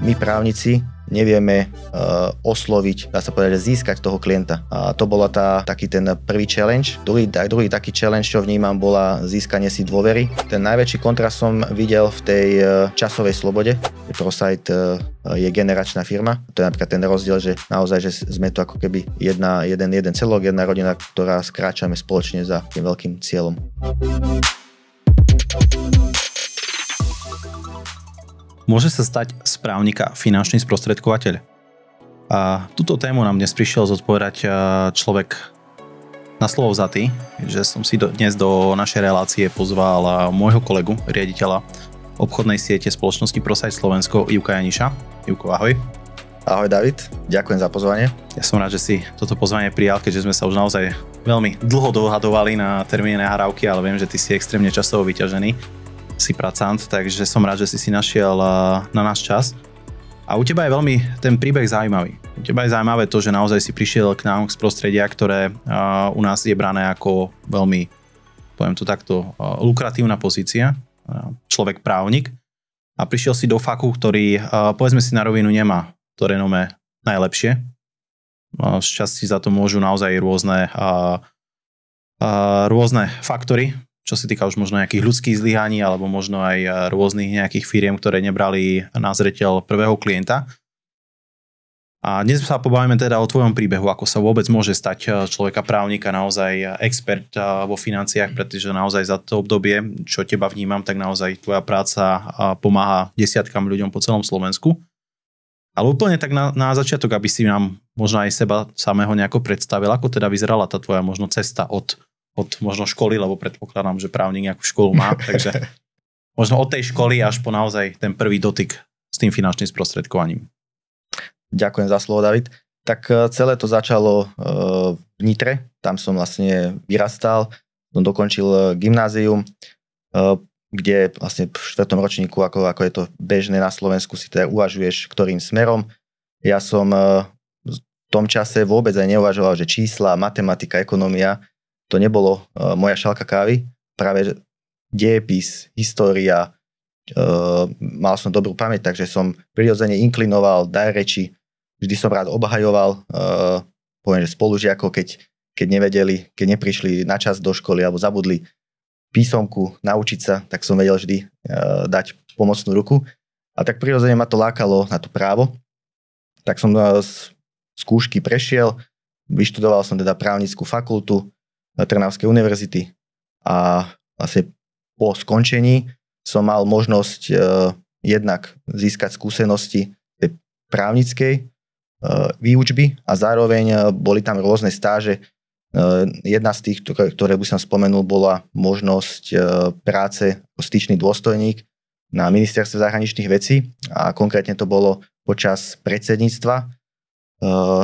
my právnici nevieme uh, osloviť, dá sa povedať, získať toho klienta. A to bola tá, taký ten prvý challenge. Druhý, druhý taký challenge, čo vnímam, bola získanie si dôvery. Ten najväčší kontrast som videl v tej uh, časovej slobode. ProSite uh, e, je generačná firma. To je napríklad ten rozdiel, že naozaj, že sme tu ako keby jedna, jeden, jeden celok, jedna rodina, ktorá skráčame spoločne za tým veľkým cieľom. Môže sa stať správnika finančný sprostredkovateľ? A túto tému nám dnes prišiel zodpovedať e, človek na slovo vzatý, že som si do, dnes do našej relácie pozval e, môjho kolegu, riaditeľa obchodnej siete spoločnosti Prosaj Slovensko, Juka Janiša. Juko, ahoj. Ahoj David, ďakujem za pozvanie. Ja som rád, že si toto pozvanie prijal, keďže sme sa už naozaj veľmi dlho dohadovali na termíne nahrávky, ale viem, že ty si extrémne časovo vyťažený si pracant, takže som rád, že si si našiel eh, na náš čas. A u teba je veľmi ten príbeh zaujímavý. U teba je zaujímavé to, že naozaj si prišiel k nám z prostredia, ktoré eh, u nás je brané ako veľmi, poviem to takto, eh, lukratívna pozícia, človek právnik. A prišiel si do faku, ktorý, povedzme si na rovinu, nemá to renome najlepšie. Z časti za to môžu naozaj rôzne, rôzne faktory, čo sa týka už možno nejakých ľudských zlyhaní alebo možno aj eh, rôznych nejakých firiem, ktoré nebrali na zreteľ prvého klienta. A dnes sa pobavíme teda o tvojom príbehu, ako sa vôbec môže stať eh, človeka právnika naozaj eh, expert vo financiách, pretože naozaj za to obdobie, čo teba vnímam, tak naozaj tvoja práca pomáha desiatkam ľuďom po celom Slovensku. Ale úplne tak na, na začiatok, aby si nám možno aj seba samého nejako predstavil, ako teda vyzerala tá tvoja možno cesta od od možno školy, lebo predpokladám, že právnik nejakú školu má, takže možno od tej školy až po naozaj ten prvý dotyk s tým finančným sprostredkovaním. Ďakujem za slovo, David. Tak e, celé to začalo e, v Nitre, tam som vlastne vyrastal, som dokončil e, gymnázium, kde vlastne v štvrtom ročníku, ako, ako je to bežné na Slovensku, si teda uvažuješ, ktorým smerom. Ja som v tom čase vôbec aj neuvažoval, že čísla, matematika, ekonomia, to nebolo uh, moja šálka kávy, práve diepis, história, uh, mal som dobrú pamäť, takže som prirodzene inklinoval, daj reči, vždy som rád obhajoval, uh, poviem, že spolužiakov, keď, keď nevedeli, keď neprišli na čas do školy alebo zabudli písomku naučiť sa, tak som vedel vždy uh, dať pomocnú ruku. A tak prirodzene ma to lákalo na to právo. Tak som z skúšky prešiel, vyštudoval som teda právnickú fakultu, Trnavskej univerzity. A vlastne po skončení som mal možnosť uh, jednak získať skúsenosti tej právnickej uh, výučby a zároveň uh, boli tam rôzne stáže. Uh, jedna z tých, ktoré, ktoré by som spomenul, bola možnosť uh, práce ako styčný dôstojník na ministerstve zahraničných vecí a konkrétne to bolo počas predsedníctva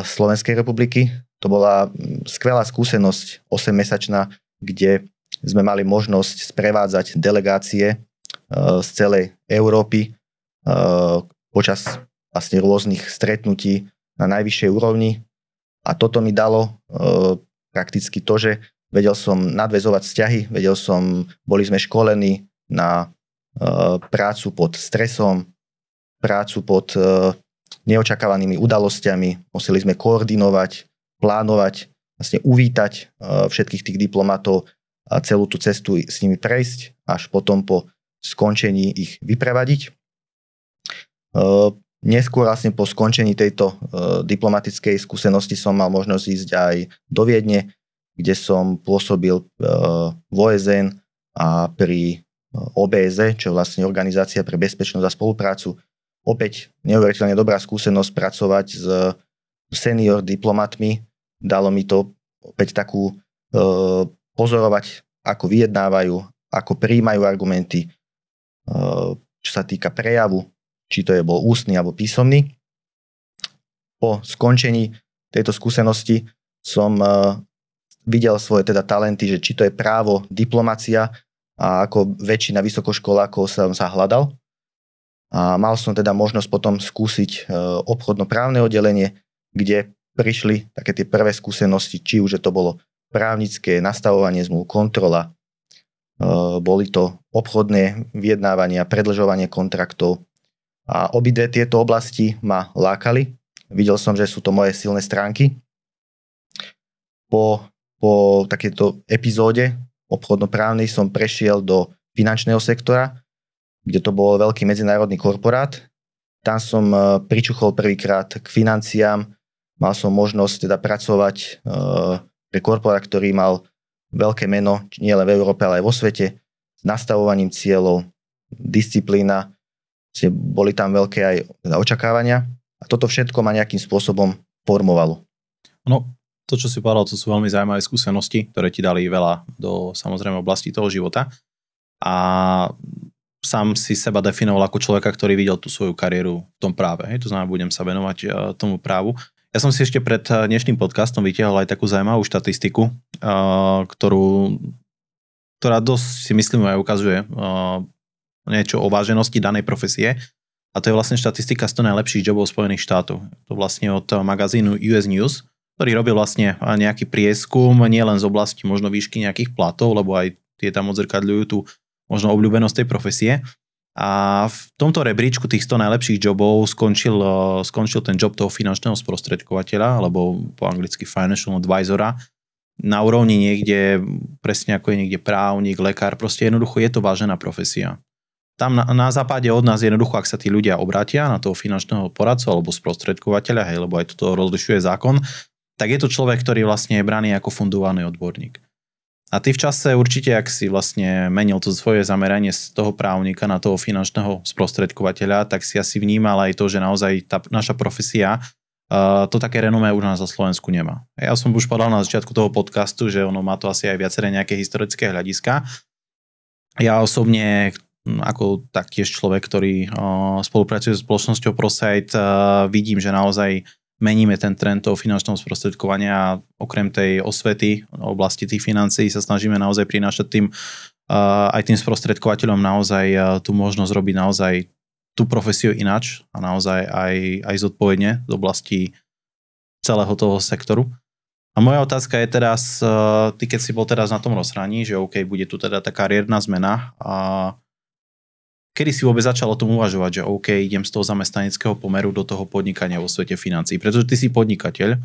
Slovenskej republiky to bola mm, skvelá skúsenosť, 8-mesačná, kde sme mali možnosť sprevádzať delegácie e, z celej Európy e, počas vlastne rôznych stretnutí na najvyššej úrovni. A toto mi dalo e, prakticky to, že vedel som nadvezovať vzťahy, vedel som, boli sme školení na prácu pod stresom, prácu pod neočakávanými udalosťami, museli sme koordinovať plánovať, vlastne uvítať e, všetkých tých diplomatov a celú tú cestu s nimi prejsť, až potom po skončení ich vyprevadiť. E, neskôr vlastne po skončení tejto e, diplomatickej skúsenosti som mal možnosť ísť aj do Viedne, kde som pôsobil v OSN a pri OBZ, čo je vlastne Organizácia pre bezpečnosť a spoluprácu. Opäť neuveriteľne dobrá skúsenosť pracovať s senior diplomatmi, dalo mi to opäť takú e, pozorovať, ako vyjednávajú, ako príjmajú argumenty, e, čo sa týka prejavu, či to je bol ústny alebo písomný. Po skončení tejto skúsenosti som e, videl svoje teda talenty, že či to je právo, diplomacia a ako väčšina vysokoškolákov som sa hľadal. A mal som teda možnosť potom skúsiť e, obchodno právne oddelenie, kde prišli také tie prvé skúsenosti, či už to bolo právnické nastavovanie zmluv, kontrola, e, boli to obchodné vyjednávania, predlžovanie kontraktov. A obidve tieto oblasti ma lákali. Videl som, že sú to moje silné stránky. Po, po takéto epizóde obchodnoprávnej som prešiel do finančného sektora, kde to bol veľký medzinárodný korporát. Tam som e, pričuchol prvýkrát k financiám, Mal som možnosť teda pracovať eh, pre korporát, ktorý mal veľké meno, nielen v Európe, ale aj vo svete, s nastavovaním cieľov, disciplína, vlastne boli tam veľké aj teda očakávania a toto všetko ma nejakým spôsobom formovalo. No, to, čo si povedal, to sú veľmi zaujímavé skúsenosti, ktoré ti dali veľa do samozrejme oblasti toho života. A sám si seba definoval ako človeka, ktorý videl tú svoju kariéru v tom práve. Hej? To znamená, budem sa venovať eh, tomu právu. Ja som si ešte pred eh, dnešným podcastom vytiahol aj takú zaujímavú štatistiku, eh, ktorú, ktorá dosť si myslím aj ukazuje eh, niečo o váženosti danej profesie. A to je vlastne štatistika 100 najlepších jobov Spojených štátov. To vlastne od magazínu US News, ktorý robil vlastne nejaký prieskum, nielen z oblasti možno výšky nejakých platov, lebo aj tie tam odzrkadľujú tú možno obľúbenosť tej profesie, a v tomto rebríčku tých 100 najlepších jobov skončil, eh, skončil ten job toho finančného sprostredkovateľa, alebo po anglicky financial advisora, na úrovni niekde, presne ako je niekde právnik, lekár, proste jednoducho je to vážená profesia. Tam na, na západe od nás jednoducho, ak sa tí ľudia obratia na toho finančného poradcu alebo sprostredkovateľa, hej, lebo aj toto rozlišuje zákon, tak je to človek, ktorý vlastne je braný ako fundovaný odborník. A ty v čase určite, ak si vlastne menil to svoje zameranie z toho právnika na toho finančného sprostredkovateľa, tak si asi vnímal aj to, že naozaj tá naša profesia Uh, to také renomé už na Slovensku nemá. Ja som už povedal na začiatku toho podcastu, že ono má to asi aj viaceré nejaké historické hľadiska. Ja osobne, ako taktiež človek, ktorý uh, spolupracuje s spoločnosťou ProSite, uh, vidím, že naozaj meníme ten trend toho finančného sprostredkovania a okrem tej osvety oblasti tých financií sa snažíme naozaj prinášať tým aj tým sprostredkovateľom naozaj tú možnosť robiť naozaj tú profesiu ináč a naozaj aj, aj zodpovedne z oblasti celého toho sektoru. A moja otázka je teraz, ty keď si bol teraz na tom rozhraní, že OK, bude tu teda tá kariérna zmena a Kedy si vôbec začal o tom uvažovať, že OK, idem z toho zamestnaneckého pomeru do toho podnikania vo svete financií? Pretože ty si podnikateľ,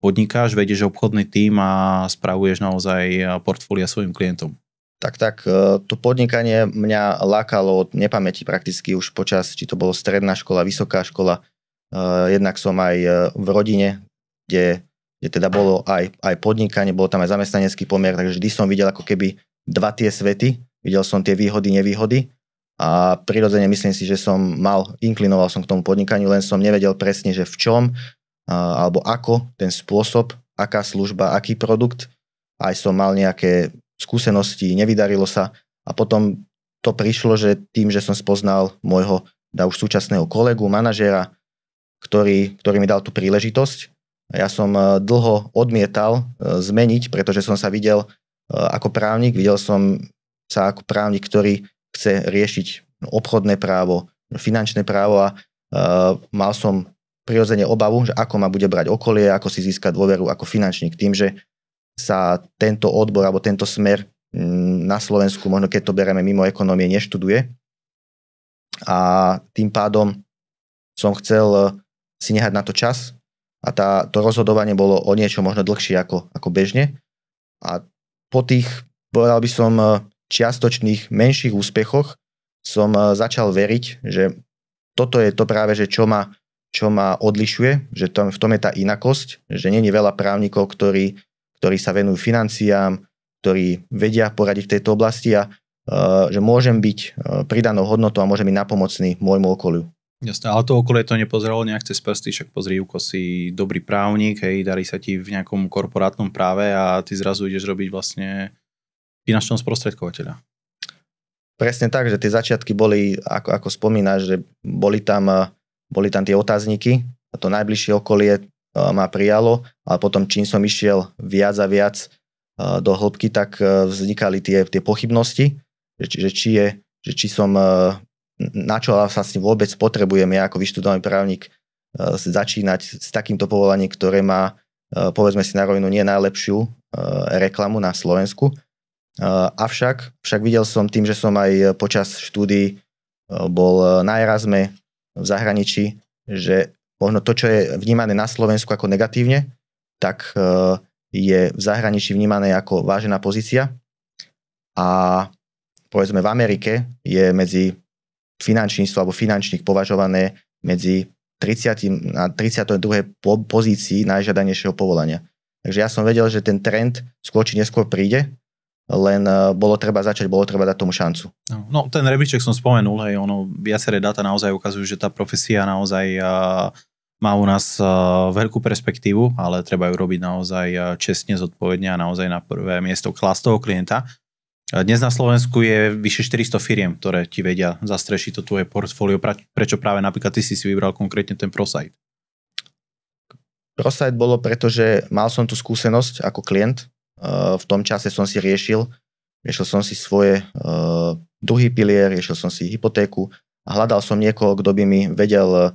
podnikáš, vedieš obchodný tým a spravuješ naozaj eh, portfólia svojim klientom. Tak, tak, eh, to podnikanie mňa lákalo od nepamäti prakticky už počas, či to bolo stredná škola, vysoká škola. Eh, jednak som aj v rodine, kde, kde teda bolo aj, aj podnikanie, bolo tam aj zamestnanecký pomer, takže vždy som videl ako keby dva tie svety. Videl som tie výhody, nevýhody a prirodzene myslím si, že som mal, inklinoval som k tomu podnikaniu, len som nevedel presne, že v čom alebo ako ten spôsob, aká služba, aký produkt. Aj som mal nejaké skúsenosti, nevydarilo sa a potom to prišlo, že tým, že som spoznal môjho da už súčasného kolegu, manažera, ktorý, ktorý mi dal tú príležitosť. Ja som e, dlho odmietal e, zmeniť, pretože som sa videl e, ako právnik, videl som sa ako právnik, ktorý chce riešiť obchodné právo, finančné právo a e, mal som prirodzene obavu, že ako ma bude brať okolie, ako si získať dôveru ako finančník tým, že sa tento odbor alebo tento smer mm, na Slovensku, možno keď to bereme mimo ekonomie, neštuduje. A tým pádom som chcel e, si nehať na to čas a tá, to rozhodovanie bolo o niečo možno dlhšie ako, ako bežne. A po tých, povedal by som, e, čiastočných menších úspechoch som eh, začal veriť, že toto je to práve, že čo ma, čo ma odlišuje, že tam, v tom je tá inakosť, že nie je veľa právnikov, ktorí, ktorí sa venujú financiám, ktorí vedia poradiť v tejto oblasti a eh, že môžem byť eh, pridanou hodnotou a môžem byť napomocný môjmu okoliu. Jasne, ale to okolie to nepozeralo nejak cez prsty, však pozri, Juko, si dobrý právnik, hej, darí sa ti v nejakom korporátnom práve a ty zrazu ideš robiť vlastne finančného sprostredkovateľa. Presne tak, že tie začiatky boli, ako, ako spomínaš, že boli tam, eh, boli tam tie otázniky, a to najbližšie okolie eh, ma prijalo, ale potom čím som išiel viac a viac eh, do hĺbky, tak vznikali tie, tie pochybnosti, že, že, či je, že či som, na čo sa s tým vôbec potrebujem ja ako vyštudovaný právnik začínať s takýmto povolaním, ktoré má, povedzme si na rovinu, nie najlepšiu reklamu na Slovensku. Eh, avšak však videl som tým, že som aj počas štúdií eh, bol na Erasme v zahraničí, že možno to, čo je vnímané na Slovensku ako negatívne, tak eh, je v zahraničí vnímané ako vážená pozícia a povedzme v Amerike je medzi finančníctvo alebo finančník považované medzi 30. na 32. pozícii najžiadanejšieho povolania. Takže ja som vedel, že ten trend skôr či neskôr príde len eh, bolo treba začať, bolo treba dať tomu šancu. No, no, ten rebiček som spomenul, hej, ono, viaceré dáta naozaj ukazujú, že tá profesia naozaj eh, má u nás eh, veľkú perspektívu, ale treba ju robiť naozaj čestne, zodpovedne a naozaj na prvé miesto klas toho klienta. Dnes na Slovensku je vyše 400 firiem, ktoré ti vedia zastrešiť to tvoje portfólio. Prečo práve napríklad ty si si vybral konkrétne ten ProSite? ProSite bolo preto, že mal som tú skúsenosť ako klient, Eh, v tom čase som si riešil. Riešil som si svoje eh, druhý pilier, riešil som si hypotéku a hľadal som niekoho, kto by mi vedel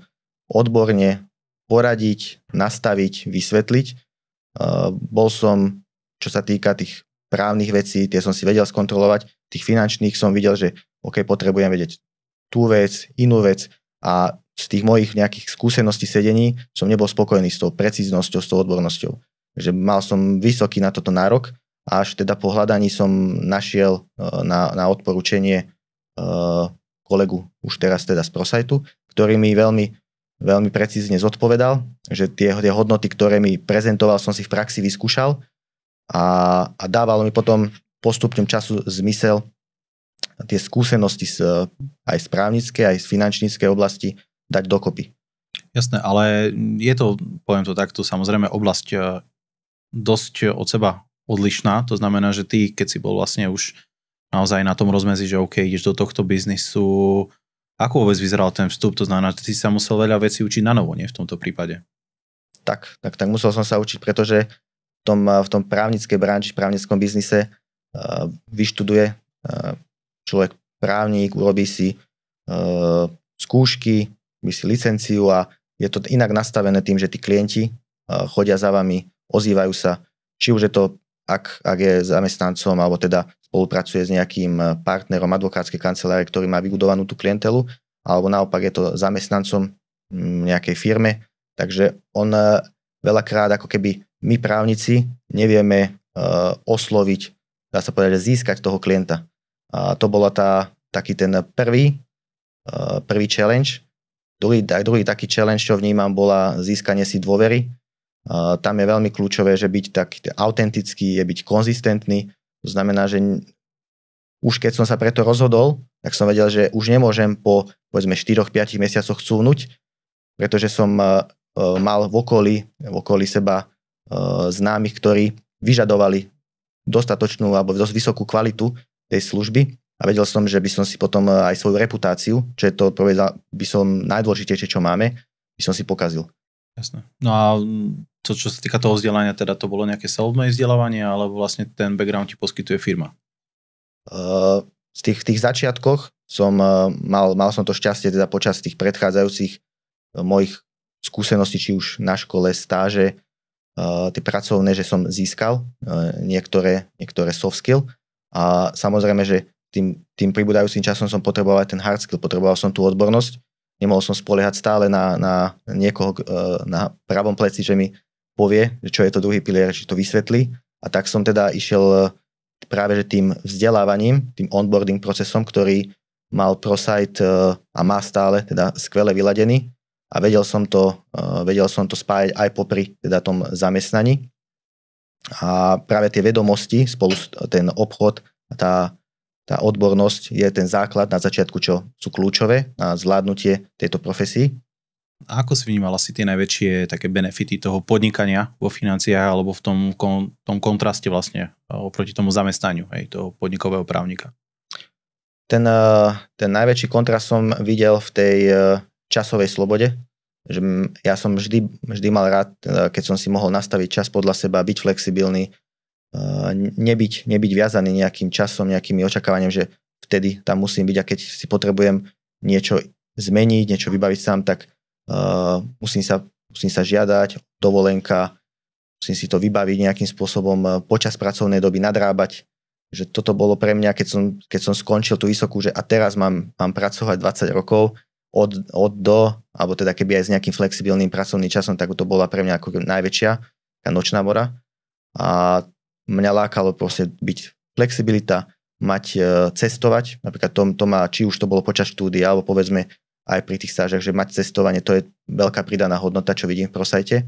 odborne poradiť, nastaviť, vysvetliť. Eh, bol som, čo sa týka tých právnych vecí, tie som si vedel skontrolovať, tých finančných som videl, že OK, potrebujem vedieť tú vec, inú vec a z tých mojich nejakých skúseností sedení som nebol spokojný s tou precíznosťou, s tou odbornosťou že mal som vysoký na toto nárok a až teda po hľadaní som našiel e, na, na odporúčanie e, kolegu už teraz teda z Prosajtu, ktorý mi veľmi, veľmi precízne zodpovedal, že tie, tie hodnoty, ktoré mi prezentoval, som si v praxi vyskúšal a, a dávalo mi potom postupnom času zmysel tie skúsenosti z, aj z právnické, aj z finančníckej oblasti dať dokopy. Jasné, ale je to, poviem to takto, samozrejme oblasť e, dosť od seba odlišná. To znamená, že ty, keď si bol vlastne už naozaj na tom rozmezi, že OK, ideš do tohto biznisu, ako vôbec vyzeral ten vstup? To znamená, že ty sa musel veľa vecí učiť na novo, nie v tomto prípade. Tak, tak, tak musel som sa učiť, pretože v tom, eh, v tom právnickej branži, v právnickom biznise uh, vyštuduje uh, človek právnik, urobí si uh, skúšky, urobí si licenciu a je to inak nastavené tým, že tí klienti chodia za vami ozývajú sa, či už je to, ak, ak je zamestnancom, alebo teda spolupracuje s nejakým eh, partnerom advokátskej kancelárie, ktorý má vybudovanú tú klientelu, alebo naopak je to zamestnancom mm, nejakej firme. Takže on eh, veľakrát ako keby my právnici nevieme eh, osloviť, dá sa povedať, získať toho klienta. A to bola tá, taký ten prvý, prvý challenge. Druhý, druhý taký challenge, čo vnímam, bola získanie si dôvery tam je veľmi kľúčové, že byť tak autentický, je byť konzistentný. To znamená, že už keď som sa preto rozhodol, tak som vedel, že už nemôžem po povedzme 4-5 mesiacoch cúvnuť, pretože som e, e, mal v okolí, v okolí seba e, známych, ktorí vyžadovali dostatočnú alebo dosť vysokú kvalitu tej služby a vedel som, že by som si potom aj svoju reputáciu, čo je to by som najdôležitejšie, čo máme, by som si pokazil. Jasné. No a to, čo sa týka toho vzdelania, teda to bolo nejaké self-made vzdelávanie, alebo vlastne ten background ti poskytuje firma? Uh, eh, v tých, tých začiatkoch som uh, mal, mal som to šťastie teda počas tých predchádzajúcich uh, mojich skúseností, či už na škole, stáže, uh, tie pracovné, že som získal uh, niektoré, niektoré soft skill a samozrejme, že tým, tým pribúdajúcim časom som potreboval aj ten hard skill, potreboval som tú odbornosť, nemohol som spoliehať stále na, na niekoho uh, na pravom pleci, že mi povie, čo je to druhý pilier, či to vysvetlí. A tak som teda išiel e, práve že tým vzdelávaním, tým onboarding procesom, ktorý mal ProSight e, a má stále teda skvele vyladený a vedel som to, e, vedel som to spájať aj popri teda tom zamestnaní. A práve tie vedomosti spolu ten obchod a tá, tá odbornosť je ten základ na začiatku, čo sú kľúčové na zvládnutie tejto profesii. A ako si vnímala si tie najväčšie také benefity toho podnikania vo financiách alebo v tom, kon, tom kontraste vlastne e, oproti tomu zamestnaniu hej, toho podnikového právnika? Ten, e, ten najväčší kontrast som videl v tej e, časovej slobode. Že ja som vždy, vždy mal rád, keď som si mohol nastaviť čas podľa seba, byť flexibilný, nebyť, nebyť viazaný nejakým časom, nejakými očakávaniami, že vtedy tam musím byť a keď si potrebujem niečo zmeniť, niečo vybaviť sám, tak uh, musím, sa, musím sa žiadať, dovolenka, musím si to vybaviť nejakým spôsobom eh, počas pracovnej doby, nadrábať. Že toto bolo pre mňa, keď som, keď som skončil tú vysokú, že a teraz mám, mám pracovať 20 rokov od, od do, alebo teda keby aj s nejakým flexibilným pracovným časom, tak to bola pre mňa ako najväčšia tá nočná mora. A mňa lákalo proste byť flexibilita, mať eh, cestovať, napríklad to, to ma, či už to bolo počas štúdia, alebo povedzme aj pri tých stážach, že mať cestovanie, to je veľká pridaná hodnota, čo vidím v Prosajte.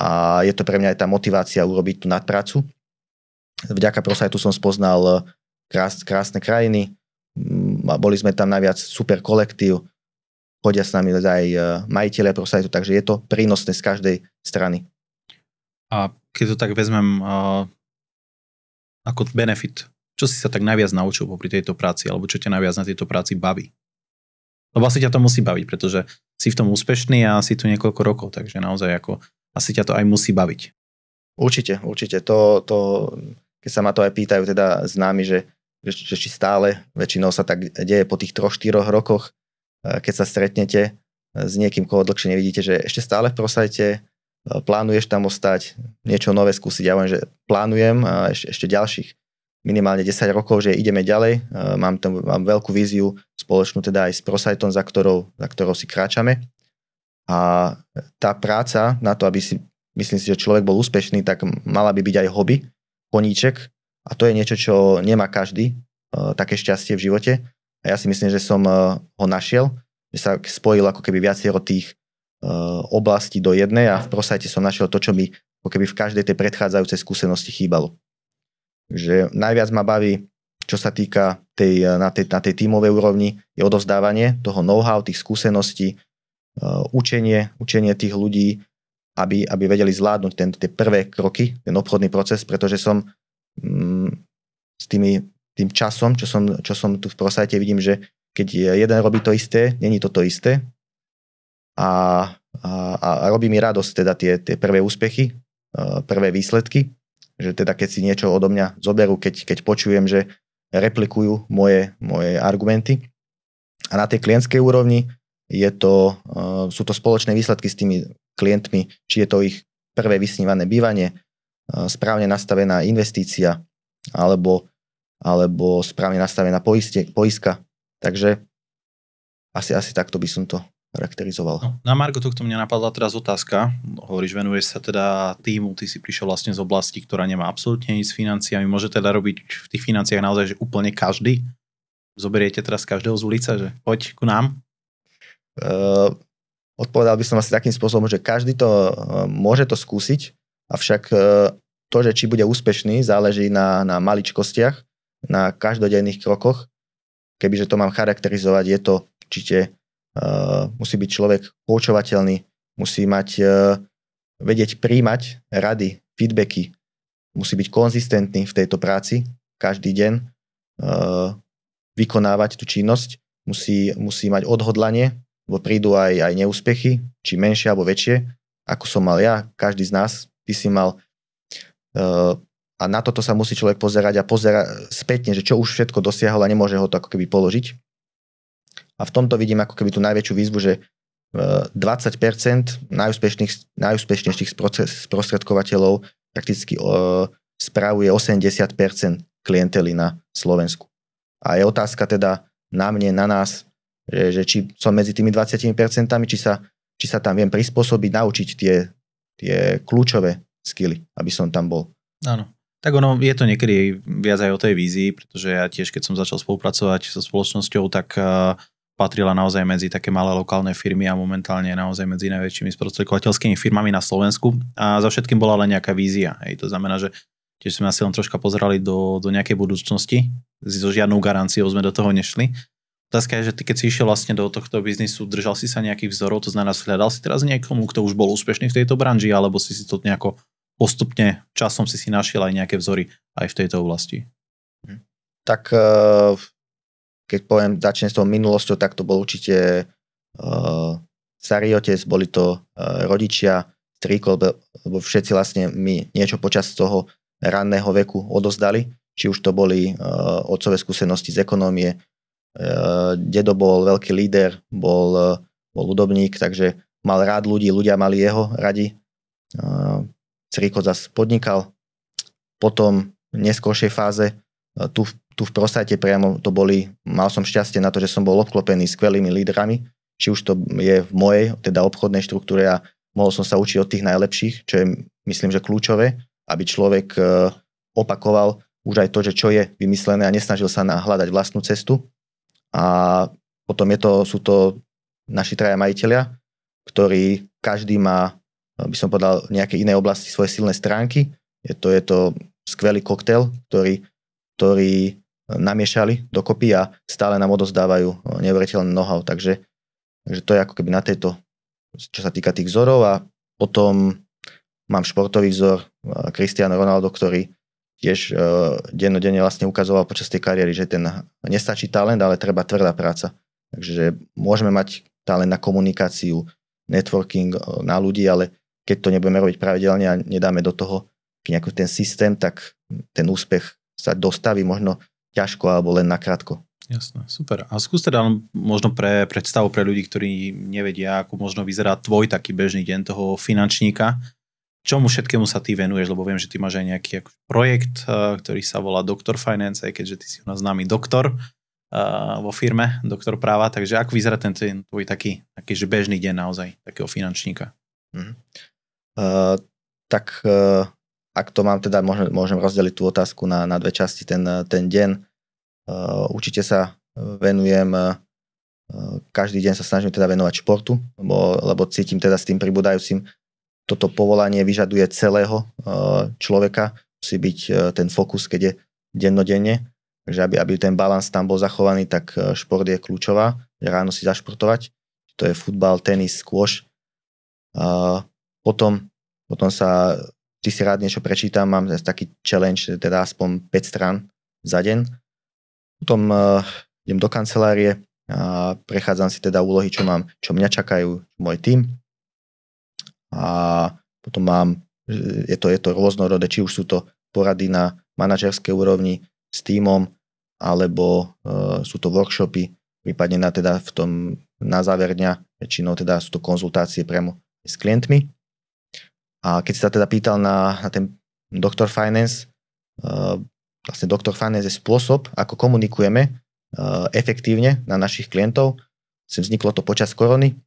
A je to pre mňa aj tá motivácia urobiť tú nadprácu. Vďaka Prosajtu som spoznal eh, krás, krásne krajiny, mm, boli sme tam naviac super kolektív, chodia s nami aj eh, majiteľe Prosajtu, takže je to prínosné z každej strany. A keď to tak vezmem uh, ako benefit, čo si sa tak najviac naučil popri tejto práci, alebo čo ťa najviac na tejto práci baví? Lebo asi ťa to musí baviť, pretože si v tom úspešný a si tu niekoľko rokov, takže naozaj ako asi ťa to aj musí baviť. Určite, určite. To, to, keď sa ma to aj pýtajú teda nami, že, že, že či stále, väčšinou sa tak deje po tých 3-4 rokoch, eh, keď sa stretnete eh, s niekým, koho dlhšie nevidíte, že ešte stále v prosajte, eh, plánuješ tam ostať, niečo nové skúsiť. Ja viem, že plánujem a ešte, ešte ďalších minimálne 10 rokov, že ideme ďalej. E, mám, tam, mám veľkú víziu spoločnú teda aj s ProSightom, za ktorou, za ktorou si kráčame. A tá práca na to, aby si, myslím si, že človek bol úspešný, tak mala by byť aj hobby, koníček. A to je niečo, čo nemá každý, e, také šťastie v živote. A ja si myslím, že som e, ho našiel, že sa spojil ako keby viacero tých oblastí do jednej a v prosajte som našiel to, čo mi ako keby v každej tej predchádzajúcej skúsenosti chýbalo že najviac ma baví, čo sa týka tej, eh, na, tej, na tej tímovej úrovni, je odovzdávanie toho know-how, tých skúseností, eh, učenie, učenie tých ľudí, aby, aby vedeli zvládnuť ten, tie prvé kroky, ten obchodný proces, pretože som mm, s tými, tým časom, čo som, čo som tu v prosajte, vidím, že keď jeden robí to isté, není to to isté a, a, a robí mi radosť teda tie, tie prvé úspechy, eh, prvé výsledky že teda keď si niečo odo mňa zoberú, keď, keď počujem, že replikujú moje, moje argumenty. A na tej klientskej úrovni je to, uh, sú to spoločné výsledky s tými klientmi, či je to ich prvé vysnívané bývanie, uh, správne nastavená investícia alebo, alebo správne nastavená poiste, poiska. Takže asi, asi takto by som to charakterizoval. No, na Margo tohto mňa napadla teraz otázka. Hovoríš, venuješ sa teda týmu, ty si prišiel vlastne z oblasti, ktorá nemá absolútne nič s financiami. Môže teda robiť v tých financiách naozaj, že úplne každý? Zoberiete teraz každého z ulice, že poď ku nám? Uh, odpovedal by som asi takým spôsobom, že každý to uh, môže to skúsiť, avšak uh, to, že či bude úspešný, záleží na, na maličkostiach, na každodenných krokoch. Kebyže to mám charakterizovať, je to určite Eh, musí byť človek poučovateľný, musí mať, eh, vedieť príjmať rady, feedbacky, musí byť konzistentný v tejto práci každý deň, eh, vykonávať tú činnosť, musí, musí mať odhodlanie, lebo prídu aj, aj neúspechy, či menšie alebo väčšie, ako som mal ja, každý z nás, ty si mal a na toto sa musí človek pozerať a pozerať spätne, že čo už všetko dosiahol a nemôže ho to ako keby položiť. A v tomto vidím ako keby tú najväčšiu výzvu, že 20% e, najúspešnejších, najúspešnejších sprostredkovateľov prakticky e, spravuje 80% klientely na Slovensku. A je otázka teda na mne, na nás, že, že či som medzi tými 20%, či sa, či sa tam viem prispôsobiť, naučiť tie, tie kľúčové skily, aby som tam bol. Áno. Tak ono, je to niekedy viac aj o tej vízii, pretože ja tiež, keď som začal spolupracovať so spoločnosťou, tak e, patrila naozaj medzi také malé lokálne firmy a momentálne naozaj medzi najväčšími sprostredkovateľskými firmami na Slovensku. A za všetkým bola len nejaká vízia. Hej. To znamená, že tiež sme asi len troška pozerali do, do nejakej budúcnosti. So žiadnou garanciou sme do toho nešli. Otázka je, že ty keď si išiel vlastne do tohto biznisu, držal si sa nejakých vzorov, to znamená, hľadal si teraz niekomu, kto už bol úspešný v tejto branži, alebo si si to nejako postupne časom si si našiel aj nejaké vzory aj v tejto oblasti? Tak eh, keď poviem, začnem s tou minulosťou, tak to bol určite uh, starý otec, boli to uh, rodičia, strýko, lebo, všetci vlastne mi niečo počas toho ranného veku odozdali, či už to boli uh, otcové skúsenosti z ekonómie, uh, dedo bol veľký líder, bol, uh, bol ľudobník, takže mal rád ľudí, ľudia mali jeho radi, uh, strýko zase podnikal, potom v neskôršej fáze tu tu v Prosate priamo to boli, mal som šťastie na to, že som bol obklopený skvelými lídrami, či už to je v mojej, teda obchodnej štruktúre a mohol som sa učiť od tých najlepších, čo je myslím, že kľúčové, aby človek e, opakoval už aj to, že čo je vymyslené a nesnažil sa hľadať vlastnú cestu. A potom je to, sú to naši traja majiteľia, ktorí každý má, by som povedal, nejaké iné oblasti svoje silné stránky. Je to, je to skvelý koktel, ktorý, ktorý namiešali dokopy a stále nám odozdávajú eh, neuveriteľné know-how. Takže, takže to je ako keby na tejto, čo sa týka tých vzorov a potom mám športový vzor eh, Cristiano Ronaldo, ktorý tiež eh, dennodenne vlastne ukazoval počas tej kariéry, že ten nestačí talent, ale treba tvrdá práca. Takže môžeme mať talent na komunikáciu, networking na ľudí, ale keď to nebudeme robiť pravidelne a nedáme do toho nejaký ten systém, tak ten úspech sa dostaví možno ťažko alebo len nakrátko. Jasné, super. A skúste teda možno pre predstavu pre ľudí, ktorí nevedia, ako možno vyzerá tvoj taký bežný deň toho finančníka, čomu všetkému sa ty venuješ, lebo viem, že ty máš aj nejaký projekt, eh, ktorý sa volá Doktor Finance, aj keďže ty si u nás známy doktor eh, vo firme, doktor práva, takže ako vyzerá ten tvoj taký, taký že bežný deň naozaj takého finančníka? Mm. Uh, tak uh, ak to mám teda, môžem, môžem rozdeliť tú otázku na, na dve časti ten, ten deň. Eh, určite sa venujem, eh, každý deň sa snažím teda venovať športu, lebo, lebo cítim teda s tým pribúdajúcim, toto povolanie vyžaduje celého eh, človeka, musí byť ten fokus, keď je dennodenne. Takže aby, aby ten balans tam bol zachovaný, tak šport je kľúčová, ráno si zašportovať. To je futbal, tenis, skôš. Potom, potom sa vždy si rád niečo prečítam, mám taký challenge, teda aspoň 5 strán za deň. Potom uh, idem do kancelárie a prechádzam si teda úlohy, čo mám, čo mňa čakajú, môj tým. A potom mám, je to, je to rôznorodé, či už sú to porady na manažerskej úrovni s týmom, alebo uh, sú to workshopy, prípadne na, teda v tom, na záver dňa, väčšinou teda sú to konzultácie priamo s klientmi. A keď sa teda pýtal na, na ten doktor Finance, uh, vlastne doktor Finance je spôsob, ako komunikujeme uh, efektívne na našich klientov. Vzniklo to počas korony.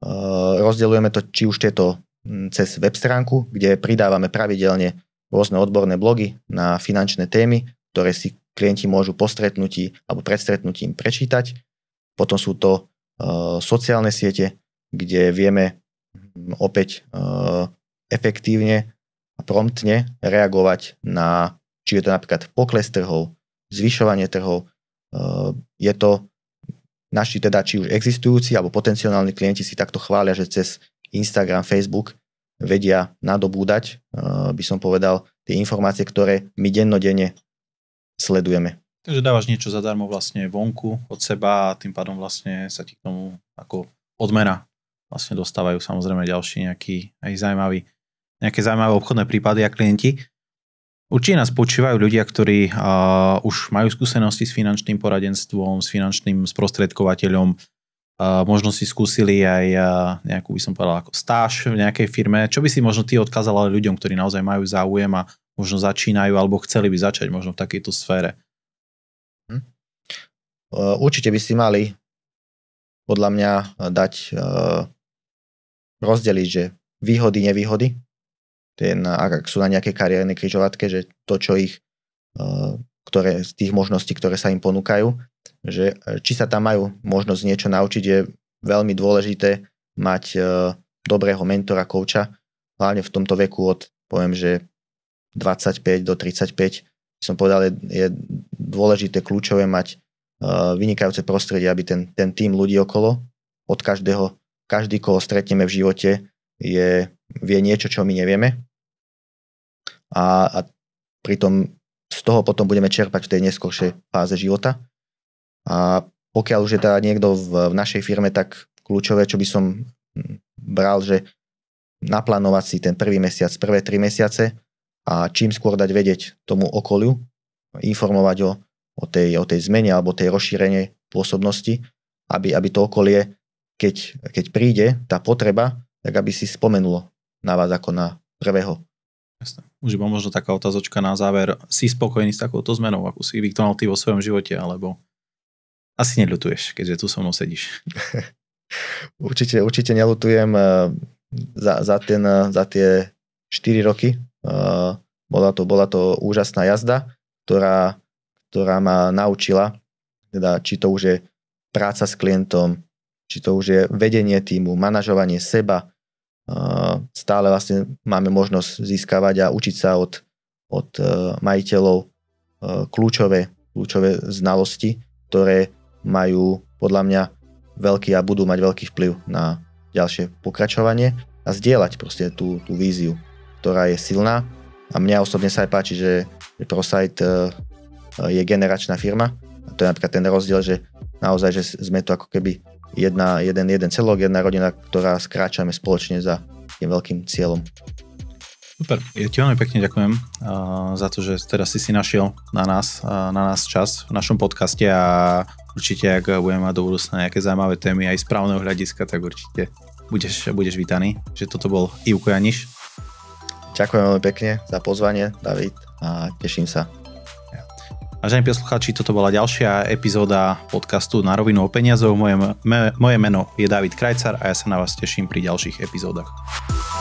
Uh, rozdeľujeme to, či už tieto hm, cez web stránku, kde pridávame pravidelne rôzne odborné blogy na finančné témy, ktoré si klienti môžu po stretnutí alebo pred stretnutím prečítať. Potom sú to uh, sociálne siete, kde vieme opäť e, efektívne a promptne reagovať na, či je to napríklad pokles trhov, zvyšovanie trhov, e, je to naši teda či už existujúci alebo potenciálni klienti si takto chvália, že cez Instagram, Facebook vedia nadobúdať, e, by som povedal, tie informácie, ktoré my dennodenne sledujeme. Takže dávaš niečo zadarmo vlastne vonku od seba a tým pádom vlastne sa ti k tomu ako odmena vlastne dostávajú samozrejme ďalší nejaký aj zaujímavý, nejaké zaujímavé obchodné prípady a klienti. Určite nás počívajú ľudia, ktorí uh, už majú skúsenosti s finančným poradenstvom, s finančným sprostredkovateľom, uh, možno si skúsili aj uh, nejakú, by som povedal, ako stáž v nejakej firme. Čo by si možno ty odkázal ale ľuďom, ktorí naozaj majú záujem a možno začínajú alebo chceli by začať možno v takejto sfére? Hm. E, určite by si mali podľa mňa e, dať e, rozdeliť, že výhody, nevýhody, ten, ak sú na nejaké kariérnej križovatke, že to, čo ich, e, ktoré z tých možností, ktoré sa im ponúkajú, že e, či sa tam majú možnosť niečo naučiť, je veľmi dôležité mať e, dobrého mentora, kouča, hlavne v tomto veku od, poviem, že 25 do 35, som povedal, je dôležité, kľúčové mať vynikajúce prostredie, aby ten, ten tým ľudí okolo od každého každý, koho stretneme v živote, je, vie niečo, čo my nevieme. A, a pritom z toho potom budeme čerpať v tej neskôršej fáze života. A pokiaľ už je teda niekto v, v našej firme, tak kľúčové, čo by som hm, bral, že naplánovať si ten prvý mesiac, prvé tri mesiace a čím skôr dať vedieť tomu okoliu, informovať o, o, tej, o tej zmene alebo tej rozšírenie pôsobnosti, aby, aby to okolie keď, keď príde tá potreba, tak aby si spomenulo na vás ako na prvého. Jasne. Už iba možno taká otázočka na záver. Si spokojný s takouto zmenou, ako si vykonal ty vo svojom živote, alebo asi neľutuješ, keďže tu so mnou sedíš. určite, určite neľutujem eh, za, za, ten, za tie 4 roky. Eh, bola to, bola to úžasná jazda, ktorá, ktorá ma naučila, teda či to už je práca s klientom, či to už je vedenie týmu, manažovanie seba. Stále vlastne máme možnosť získavať a učiť sa od, od e, majiteľov e, kľúčové, kľúčové znalosti, ktoré majú podľa mňa veľký a budú mať veľký vplyv na ďalšie pokračovanie a zdieľať proste tú, tú víziu, ktorá je silná. A mňa osobne sa aj páči, že, že e, je generačná firma. A to je napríklad ten rozdiel, že naozaj, že sme tu ako keby jedna, jeden, jeden celok, jedna rodina, ktorá skráčame spoločne za tým veľkým cieľom. Super, ja ti veľmi pekne ďakujem uh, za to, že teda si si našiel na nás, uh, na nás čas v našom podcaste a určite, ak budeme mať do budúcna nejaké zaujímavé témy aj správneho hľadiska, tak určite budeš, budeš vítaný, že toto bol Ivko Janiš. Ďakujem veľmi pekne za pozvanie, David, a teším sa Vážení poslucháči, toto bola ďalšia epizóda podcastu Na rovinu o peniazoch. Moje, moje meno je David Krajcar a ja sa na vás teším pri ďalších epizódach.